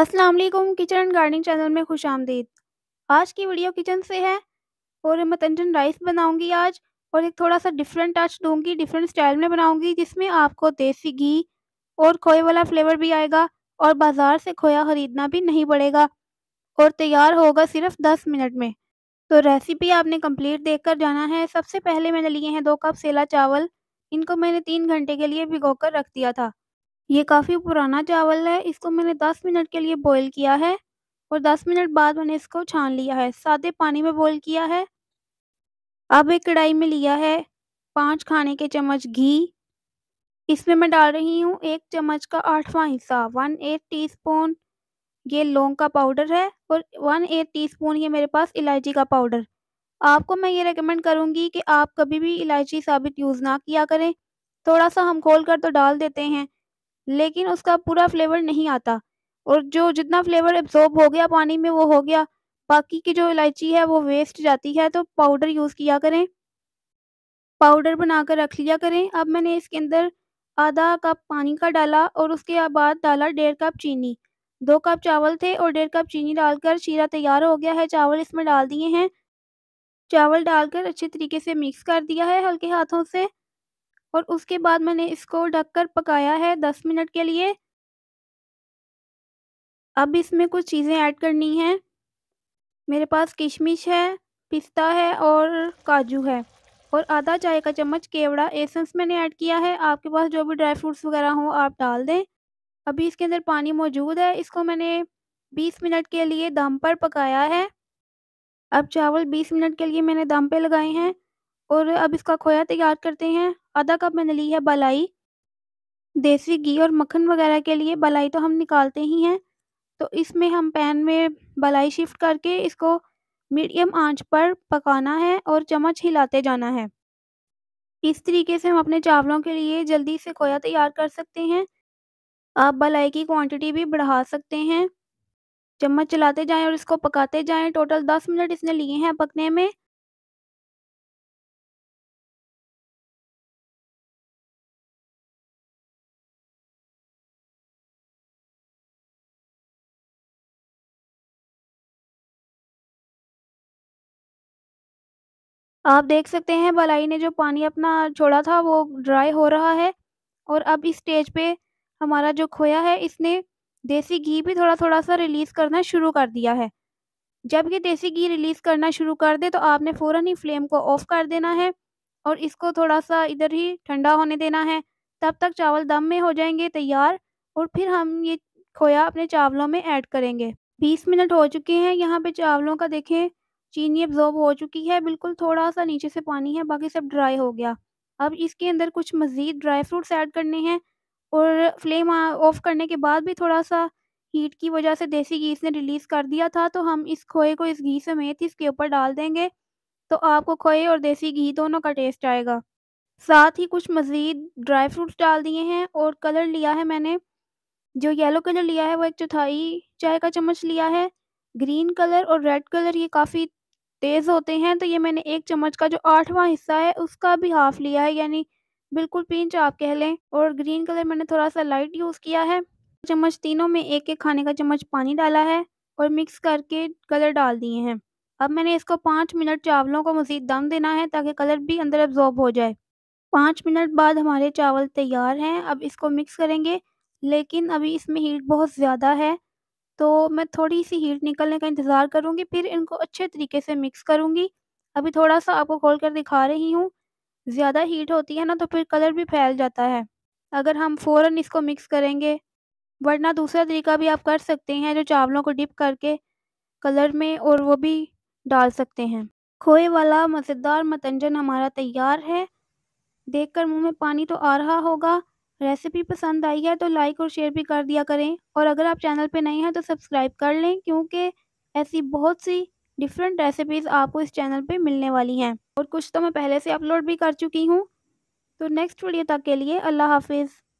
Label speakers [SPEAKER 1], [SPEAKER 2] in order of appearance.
[SPEAKER 1] अस्सलाम वालेकुम kitchen and gardening channel में खुश आमदीद आज की वीडियो किचन से है और मैं तंजन राइस बनाऊंगी आज और एक थोड़ा सा डिफरेंट टच दूंगी डिफरेंट स्टाइल में बनाऊंगी जिसमें आपको देसी घी और खोए वाला फ्लेवर भी आएगा और बाज़ार से खोया ख़रीदना भी नहीं पड़ेगा और तैयार होगा सिर्फ दस मिनट में तो रेसिपी आपने कम्प्लीट देख कर जाना है सबसे पहले मैंने लिए हैं दो कप सेला चावल इनको मैंने तीन घंटे के लिए भिगो कर रख दिया था ये काफ़ी पुराना चावल है। इसको मैंने 10 मिनट के लिए बॉयल किया है और 10 मिनट बाद मैंने इसको छान लिया है। सादे पानी में बॉयल किया है। अब एक कढ़ाई में लिया है पांच खाने के चम्मच घी। इसमें मैं डाल रही हूँ एक चम्मच का आठवां हिस्सा वन एट टी ये लौंग का पाउडर है और वन एट टी ये मेरे पास इलायची का पाउडर। आपको मैं ये रिकमेंड करूँगी कि आप कभी भी इलायची साबित यूज़ ना किया करें। थोड़ा-सा हम कर तो डाल देते हैं लेकिन उसका पूरा फ्लेवर नहीं आता और जो जितना फ्लेवर एब्जॉर्ब हो गया पानी में वो हो गया बाकी की जो इलायची है वो वेस्ट जाती है तो पाउडर यूज़ किया करें पाउडर बनाकर रख लिया करें अब मैंने इसके अंदर आधा कप पानी का डाला और उसके बाद डाला डेढ़ कप चीनी दो कप चावल थे और डेढ़ कप चीनी डालकर शीरा तैयार हो गया है चावल इसमें डाल दिए हैं चावल डालकर अच्छे तरीके से मिक्स कर दिया है हल्के हाथों से और उसके बाद मैंने इसको ढककर पकाया है दस मिनट के लिए। अब इसमें कुछ चीज़ें ऐड करनी हैं। मेरे पास किशमिश है, पिस्ता है और काजू है और आधा चाय का चम्मच केवड़ा एसेंस मैंने ऐड किया है। आपके पास जो भी ड्राई फ्रूट्स वगैरह हो आप डाल दें। अभी इसके अंदर पानी मौजूद है। इसको मैंने 20 मिनट के लिए दम पर पकाया है। अब चावल 20 मिनट के लिए मैंने दम पे लगाए हैं। और अब इसका खोया तैयार करते हैं आधा कप मैंने ली है बलाई देसी घी और मक्खन वगैरह के लिए बलाई तो हम निकालते ही हैं तो इसमें हम पैन में बलाई शिफ्ट करके इसको मीडियम आंच पर पकाना है और चम्मच हिलाते जाना है इस तरीके से हम अपने चावलों के लिए जल्दी से खोया तैयार कर सकते हैं आप बलाई की क्वांटिटी भी बढ़ा सकते हैं चम्मच चलाते जाएं और इसको पकाते जाएं टोटल दस मिनट इसने लिए हैं पकने में आप देख सकते हैं बलाई ने जो पानी अपना छोड़ा था वो ड्राई हो रहा है और अब इस स्टेज पे हमारा जो खोया है इसने देसी घी भी थोड़ा थोड़ा सा रिलीज़ करना शुरू कर दिया है जब ये देसी घी रिलीज़ करना शुरू कर दे तो आपने फ़ौरन ही फ्लेम को ऑफ़ कर देना है और इसको थोड़ा सा इधर ही ठंडा होने देना है तब तक चावल दम में हो जाएंगे तैयार और फिर हम ये खोया अपने चावलों में ऐड करेंगे 20 मिनट हो चुके हैं यहाँ पे चावलों का देखें चीनी अब्जॉर्ब हो चुकी है बिल्कुल थोड़ा सा नीचे से पानी है बाकी सब ड्राई हो गया अब इसके अंदर कुछ मज़ीद ड्राई फ्रूट्स ऐड करने हैं और फ्लेम ऑफ करने के बाद भी थोड़ा सा हीट की वजह से देसी घी ने रिलीज़ कर दिया था तो हम इस खोए को इस घी समेत इसके ऊपर डाल देंगे तो आपको खोए और देसी घी दोनों का टेस्ट आएगा साथ ही कुछ मज़ीद ड्राई फ्रूट्स डाल दिए हैं और कलर लिया है मैंने जो येलो कलर लिया है वो एक चौथाई चाय का चम्मच लिया है ग्रीन कलर और रेड कलर ये काफ़ी तेज़ होते हैं तो ये मैंने एक चम्मच का जो आठवां हिस्सा है उसका भी हाफ़ लिया है यानी बिल्कुल पिंच आप कह लें और ग्रीन कलर मैंने थोड़ा-सा लाइट यूज़ किया है। चम्मच तीनों में एक-एक खाने का चम्मच पानी डाला है और मिक्स करके कलर डाल दिए हैं। अब मैंने इसको पाँच मिनट चावलों को मज़ीद दम देना है ताकि कलर भी अंदर अब्ज़ॉर्ब हो जाए। पाँच मिनट बाद हमारे चावल तैयार हैं। अब इसको मिक्स करेंगे लेकिन अभी इसमें हीट बहुत ज़्यादा है। तो मैं थोड़ी-सी हीट निकलने का इंतज़ार करूँगी फिर इनको अच्छे तरीके से मिक्स करूँगी। अभी थोड़ा-सा आपको खोल कर दिखा रही हूँ। ज़्यादा हीट होती है ना तो फिर कलर भी फैल जाता है, अगर हम फ़ौरन इसको मिक्स करेंगे। वरना दूसरा तरीका भी आप कर सकते हैं जो चावलों को डिप करके कलर में और वो भी डाल सकते हैं। खोए वाला मज़ेदार मतंजन हमारा तैयार है। देखकर मुँह में पानी तो आ रहा होगा। रेसिपी पसंद आई है तो लाइक और शेयर भी कर दिया करें और अगर आप चैनल पे नए हैं तो सब्सक्राइब कर लें क्योंकि ऐसी बहुत सी डिफरेंट रेसिपीज़ आपको इस चैनल पे मिलने वाली हैं और कुछ तो मैं पहले से अपलोड भी कर चुकी हूँ तो नेक्स्ट वीडियो तक के लिए अल्लाह हाफिज़